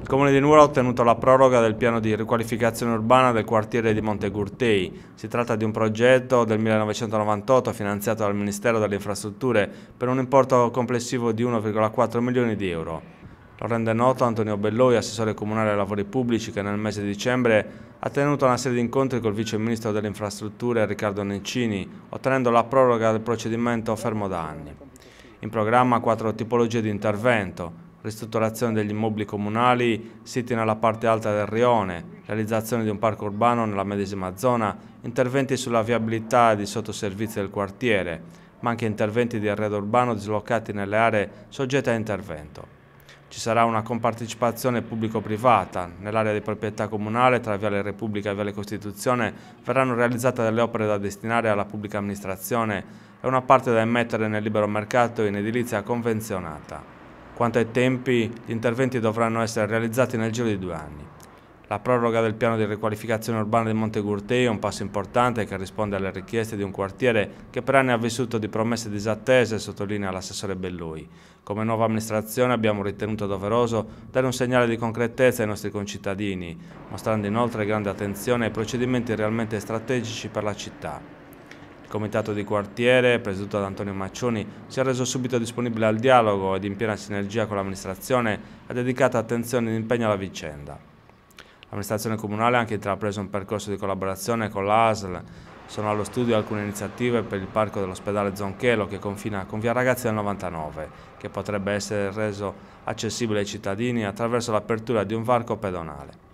Il Comune di Nuoro ha ottenuto la proroga del piano di riqualificazione urbana del quartiere di Montegurtei. Si tratta di un progetto del 1998 finanziato dal Ministero delle Infrastrutture per un importo complessivo di 1,4 milioni di euro. Lo rende noto Antonio Belloi, assessore comunale ai lavori pubblici, che nel mese di dicembre ha tenuto una serie di incontri col vice ministro delle infrastrutture Riccardo Nencini, ottenendo la proroga del procedimento fermo da anni. In programma quattro tipologie di intervento, ristrutturazione degli immobili comunali siti nella parte alta del rione, realizzazione di un parco urbano nella medesima zona, interventi sulla viabilità di sottoservizi del quartiere, ma anche interventi di arredo urbano dislocati nelle aree soggette a intervento. Ci sarà una compartecipazione pubblico-privata. Nell'area di proprietà comunale tra Viale Repubblica e Viale Costituzione verranno realizzate delle opere da destinare alla pubblica amministrazione e una parte da immettere nel libero mercato in edilizia convenzionata. Quanto ai tempi, gli interventi dovranno essere realizzati nel giro di due anni. La proroga del piano di riqualificazione urbana di Monte Gurtei è un passo importante che risponde alle richieste di un quartiere che per anni ha vissuto di promesse disattese, sottolinea l'assessore Bellui. Come nuova amministrazione abbiamo ritenuto doveroso dare un segnale di concretezza ai nostri concittadini, mostrando inoltre grande attenzione ai procedimenti realmente strategici per la città. Il comitato di quartiere, presieduto da Antonio Maccioni, si è reso subito disponibile al dialogo ed in piena sinergia con l'amministrazione ha dedicato attenzione ed impegno alla vicenda. L'amministrazione comunale ha anche intrapreso un percorso di collaborazione con l'ASL. Sono allo studio alcune iniziative per il parco dell'ospedale Zonchelo che confina con Via Ragazzi del 99, che potrebbe essere reso accessibile ai cittadini attraverso l'apertura di un varco pedonale.